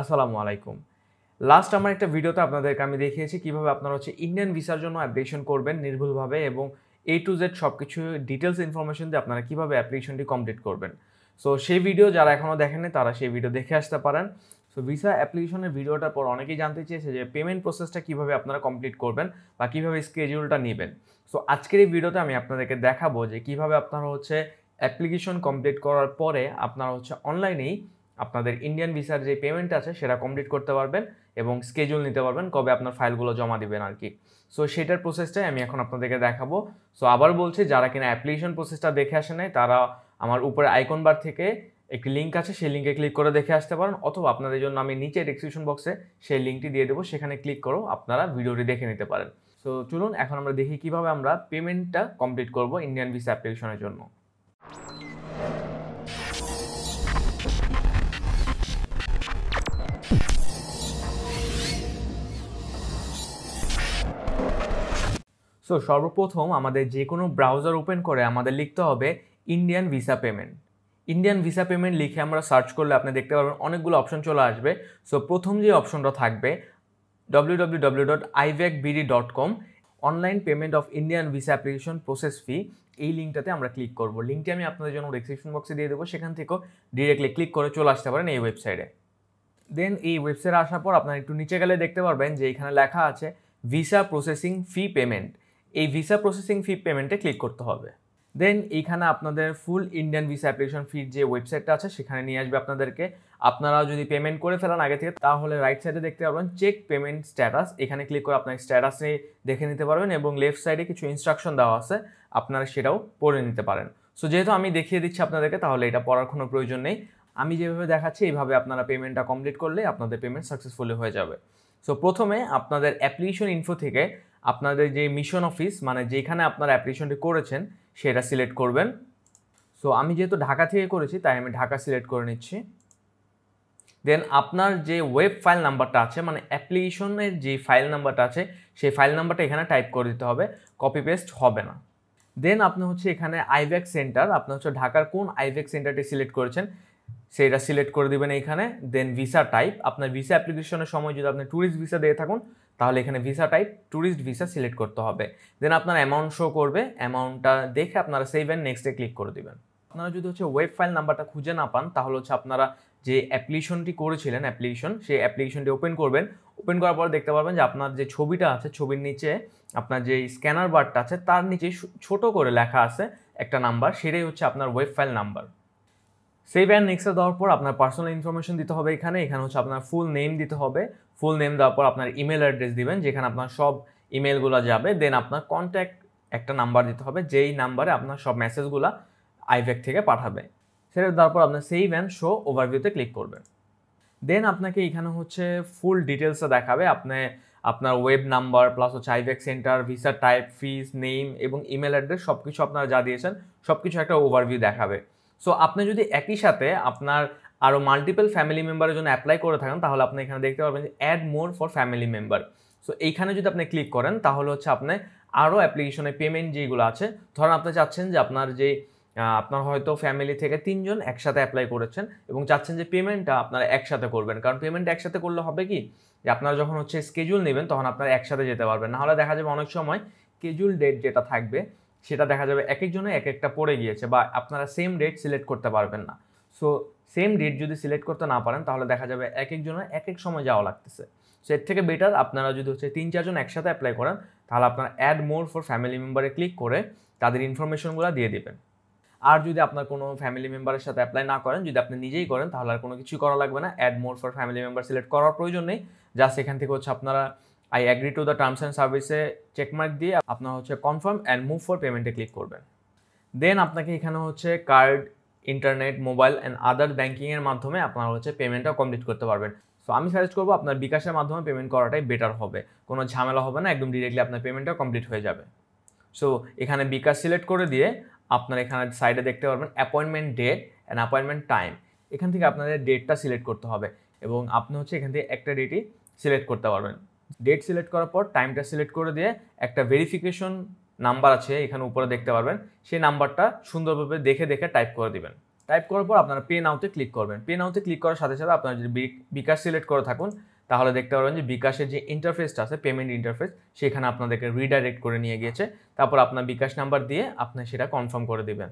আসসালামু আলাইকুম লাস্ট আমার একটা ভিডিওতে আপনাদেরকে আমি দেখিয়েছি কীভাবে আপনারা হচ্ছে ইন্ডিয়ান ভিসার জন্য অ্যাপ্লিকেশন করবেন নির্ভুলভাবে এবং এ টু জেড সব কিছু ডিটেলস ইনফরমেশন দিয়ে আপনারা কীভাবে অ্যাপ্লিকেশনটি কমপ্লিট করবেন সো সেই ভিডিও যারা এখনও দেখেননি তারা সেই ভিডিও দেখে আসতে পারেন সো ভিসা অ্যাপ্লিকেশনের ভিডিওটার পর অনেকেই জানতে চেয়েছে যে পেমেন্ট প্রসেসটা কীভাবে আপনারা কমপ্লিট করবেন বা কীভাবে স্কেডিউলটা নেবেন সো আজকের এই ভিডিওতে আমি আপনাদেরকে দেখাবো যে কীভাবে আপনারা হচ্ছে অ্যাপ্লিকেশন কমপ্লিট করার পরে আপনারা হচ্ছে অনলাইনেই আপনাদের ইন্ডিয়ান ভিসার যে পেমেন্ট আছে সেটা কমপ্লিট করতে পারবেন এবং স্কেজুল নিতে পারবেন কবে আপনার ফাইলগুলো জমা দেবেন আর কি সো সেটার প্রসেসটাই আমি এখন আপনাদেরকে দেখাবো সো আবার বলছি যারা কিনা অ্যাপ্লিকেশন প্রসেসটা দেখে আসে নাই তারা আমার উপরে আইকন বার থেকে একটি লিঙ্ক আছে সেই লিঙ্কে ক্লিক করে দেখে আসতে পারেন অথবা আপনাদের জন্য আমি নিচে ডিসক্রিপশন বক্সে সেই লিঙ্কটি দিয়ে দেবো সেখানে ক্লিক করো আপনারা ভিডিওটি দেখে নিতে পারেন সো চলুন এখন আমরা দেখি কিভাবে আমরা পেমেন্টটা কমপ্লিট করব ইন্ডিয়ান ভিসা অ্যাপ্লিকেশনের জন্য সো সর্বপ্রথম আমাদের যে কোনো ব্রাউজার ওপেন করে আমাদের লিখতে হবে Indian visa payment Indian visa payment লিখে আমরা সার্চ করলে আপনি দেখতে পারবেন অনেকগুলো অপশন চলে আসবে সো প্রথম যে অপশনটা থাকবে W W W dot dot com online payment of Indian visa application process fee এই লিঙ্কটাতে আমরা ক্লিক করব লিঙ্কটি আমি আপনাদের জন্য ডিসক্রিপশন বক্সে দিয়ে দেবো সেখান থেকেও ডিরেক্টলি ক্লিক করে চলে আসতে পারেন এই ওয়েবসাইটে দেন এই ওয়েবসাইটে আসার পর আপনারা একটু নিচে গেলে দেখতে পারবেন যে এখানে লেখা আছে ভিসা প্রসেসিং ফি পেমেন্ট এই ভিসা প্রসেসিং ফি পেমেন্টে ক্লিক করতে হবে দেন এইখানে আপনাদের ফুল ইন্ডিয়ান ভিসা অ্যাপ্লিকেশন ফির যে ওয়েবসাইটটা আছে সেখানে নিয়ে আসবে আপনাদেরকে আপনারা যদি পেমেন্ট করে ফেলান আগে থেকে তাহলে রাইট সাইডে দেখতে পাবেন চেক পেমেন্ট স্ট্যাটাস এখানে ক্লিক করে আপনার স্ট্যাটাসে দেখে নিতে পারবেন এবং লেফট সাইডে কিছু ইনস্ট্রাকশন দেওয়া আছে আপনারা সেটাও পড়ে নিতে পারেন সো যেহেতু আমি দেখিয়ে দিচ্ছি আপনাদেরকে তাহলে এটা পড়ার কোনো প্রয়োজন নেই আমি যেভাবে দেখাচ্ছি এইভাবে আপনারা পেমেন্টটা কমপ্লিট করলে আপনাদের পেমেন্ট সাকসেসফুলি হয়ে যাবে সো প্রথমে আপনাদের অ্যাপ্লিকেশন ইনফো থেকে আপনাদের যে মিশন অফিস মানে যেখানে আপনার অ্যাপ্লিকেশনটি করেছেন সেটা সিলেক্ট করবেন সো আমি যেহেতু ঢাকা থেকে করেছি তাই আমি ঢাকা সিলেক্ট করে নিচ্ছি দেন আপনার যে ওয়েব ফাইল নাম্বারটা আছে মানে অ্যাপ্লিকেশনের যে ফাইল নাম্বারটা আছে সেই ফাইল নাম্বারটা এখানে টাইপ করে দিতে হবে কপি পেস্ট হবে না দেন আপনি হচ্ছে এখানে আইভ্যাক সেন্টার আপনি হচ্ছে ঢাকার কোন আইভ্যাক সেন্টারটি সিলেক্ট করেছেন সেটা সিলেক্ট করে দেবেন এখানে দেন ভিসা টাইপ আপনার ভিসা অ্যাপ্লিকেশনের সময় যদি আপনি ট্যুরিস্ট ভিসা দিয়ে থাকুন তাহলে এখানে visa type tourist visa select করতে হবে দেন আপনার অ্যামাউন্ট শো করবে অ্যামাউন্টটা দেখে আপনারা সেভ অ্যান্ড নেক্সটে ক্লিক করে দেবেন আপনারা যদি হচ্ছে ওয়েব ফাইল নাম্বারটা খুঁজে না পান তাহলে হচ্ছে আপনারা যে অ্যাপ্লিকেশনটি করেছিলেন অ্যাপ্লিকেশন সেই অ্যাপ্লিকেশনটি ওপেন করবেন ওপেন করার পর দেখতে পারবেন যে আপনার যে ছবিটা আছে ছবির নিচে আপনার যে স্ক্যানার বারটা আছে তার নিচে ছোট করে লেখা আছে একটা নাম্বার সেটাই হচ্ছে আপনার web file number save and নেক্সে দেওয়ার পর আপনার পার্সোনাল ইনফরমেশন দিতে হবে এখানে এখানে হচ্ছে আপনার ফুল নেম দিতে হবে ফুল নেম দেওয়ার পর আপনার ইমেল অ্যাড্রেস দিবেন যেখানে আপনার সব ইমেলগুলো যাবে দেন আপনার কন্ট্যাক্ট একটা নাম্বার দিতে হবে যেই নাম্বারে আপনার সব মেসেজগুলো আইভ্যাক থেকে পাঠাবে সেটা দেওয়ার পর আপনার সেভ অ্যান্ড শো ওভারভিউতে ক্লিক করবেন দেন আপনাকে এখানে হচ্ছে ফুল ডিটেলসটা দেখাবে আপনি আপনার ওয়েব নাম্বার প্লাস হচ্ছে IVAC centre visa type fees name এবং ইমেল অ্যাড্রেস সব কিছু আপনারা যা দিয়েছেন সব কিছু একটা ওভারভিউ দেখাবে সো আপনি যদি একই সাথে আপনার আরও মাল্টিপল ফ্যামিলি মেম্বারের জন্য অ্যাপ্লাই করে থাকেন তাহলে আপনি এখানে দেখতে পারবেন যে add more for family member so এইখানে যদি আপনি ক্লিক করেন তাহলে হচ্ছে আপনি আরও অ্যাপ্লিকেশনে পেমেন্ট যেগুলো আছে ধরেন আপনি চাচ্ছেন যে আপনার যে আপনার হয়তো ফ্যামিলি থেকে তিনজন একসাথে অ্যাপ্লাই করেছেন এবং চাচ্ছেন যে পেমেন্টটা আপনারা একসাথে করবেন কারণ পেমেন্ট একসাথে করলে হবে কি যে আপনারা যখন হচ্ছে স্কেজুল নেবেন তখন আপনারা একসাথে যেতে পারবেন নাহলে দেখা যাবে অনেক সময় স্কেজুল ডেট যেটা থাকবে সেটা দেখা যাবে এক একজনে এক একটা পড়ে গিয়েছে বা আপনারা সেম ডেট সিলেক্ট করতে পারবেন না সো সেম ডেট যদি সিলেক্ট করতে না পারেন তাহলে দেখা যাবে এক একজনের এক এক সময় যাওয়া লাগতেছে সো এর থেকে বেটার আপনারা যদি হচ্ছে তিন চারজন একসাথে অ্যাপ্লাই করেন তাহলে আপনারা অ্যাড মোর ফর ফ্যামিলি মেম্বারে ক্লিক করে তাদের ইনফরমেশনগুলো দিয়ে দেবেন আর যদি আপনার কোনো ফ্যামিলি মেম্বারের সাথে অ্যাপ্লাই না করেন যদি আপনি নিজেই করেন তাহলে আর কোনো কিছু করা লাগবে না add more for family member select করার প্রয়োজন নেই জাস্ট এখান থেকে হচ্ছে আপনারা I agree to the terms and সার্ভিসে চেকমার্ক দিয়ে আপনার হচ্ছে কনফার্ম অ্যান্ড মুভ ফর পেমেন্টে ক্লিক করবেন দেন আপনাকে এখানে হচ্ছে card internet mobile and other ব্যাঙ্কিংয়ের মাধ্যমে আপনারা হচ্ছে পেমেন্টটা কমপ্লিট করতে পারবেন সো আমি সাজেস্ট করবো আপনার বিকাশের মাধ্যমে পেমেন্ট করাটাই বেটার হবে কোনো ঝামেলা হবে না একদম ডিরেক্টলি আপনার পেমেন্টটা কমপ্লিট হয়ে যাবে সো এখানে বিকাশ সিলেক্ট করে দিয়ে আপনার এখানে সাইডে দেখতে পারবেন appointment date and appointment time এখান থেকে আপনাদের ডেটটা সিলেক্ট করতে হবে এবং আপনি হচ্ছে এখান থেকে একটা ডেটই সিলেক্ট করতে পারবেন ডেট সিলেক্ট করার পর টাইমটা সিলেক্ট করে দিয়ে একটা ভেরিফিকেশন নাম্বার আছে এখানে উপরে দেখতে পারবেন সেই নাম্বারটা সুন্দরভাবে দেখে দেখে টাইপ করে দিবেন টাইপ করার পর আপনারা পে নাওতে ক্লিক করবেন পে নাওতে ক্লিক করার সাথে সাথে আপনারা যদি বিকাশ সিলেক্ট করে থাকুন তাহলে দেখতে পারবেন যে বিকাশের যে ইন্টারফেসটা আছে পেমেন্ট ইন্টারফেস সেখানে আপনাদেরকে রিডাইরেক্ট করে নিয়ে গিয়েছে তারপর আপনার বিকাশ নাম্বার দিয়ে আপনি সেটা কনফার্ম করে দেবেন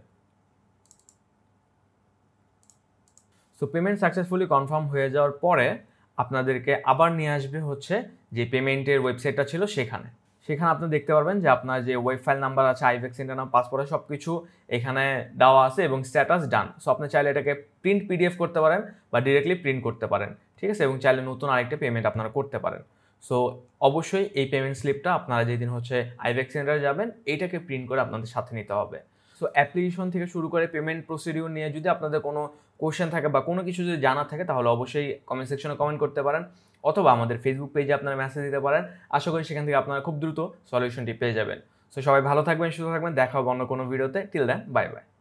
সো পেমেন্ট সাকসেসফুলি কনফার্ম হয়ে যাওয়ার পরে আপনাদেরকে আবার নিয়ে আসবে হচ্ছে যে পেমেন্টের ওয়েবসাইটটা ছিল সেখানে সেখানে আপনি দেখতে পারবেন যে আপনার যে ওয়েব ফাইল নাম্বার আছে আইভেক্স নাম পাসপোর্ট সব কিছু এখানে দেওয়া আছে এবং স্ট্যাটাস ডান সো আপনি চাইলে এটাকে প্রিন্ট পিডিএফ করতে পারেন বা ডিরেক্টলি প্রিন্ট করতে পারেন ঠিক আছে এবং চাইলে নতুন আরেকটা পেমেন্ট আপনারা করতে পারেন সো অবশ্যই এই পেমেন্ট স্লিপটা আপনারা যেদিন হচ্ছে আইভেক সেন্টারে যাবেন এটাকে প্রিন্ট করে আপনাদের সাথে নিতে হবে সো অ্যাপ্লিকেশন থেকে শুরু করে পেমেন্ট প্রসিডিউর নিয়ে যদি আপনাদের কোনো কোয়েশ্চেন থাকে বা কোনো কিছু যদি জানার থাকে তাহলে অবশ্যই কমেন্ট সেকশনে কমেন্ট করতে পারেন অথবা আমাদের ফেসবুক পেজে আপনারা মেসেজ দিতে পারেন আশা করি সেখান থেকে আপনারা খুব দ্রুত সলিউশনটি পেয়ে যাবেন সো সবাই ভালো থাকবেন সুস্থ থাকবেন দেখা হবে অন্য কোনো ভিডিওতে টিল দেন বাই বাই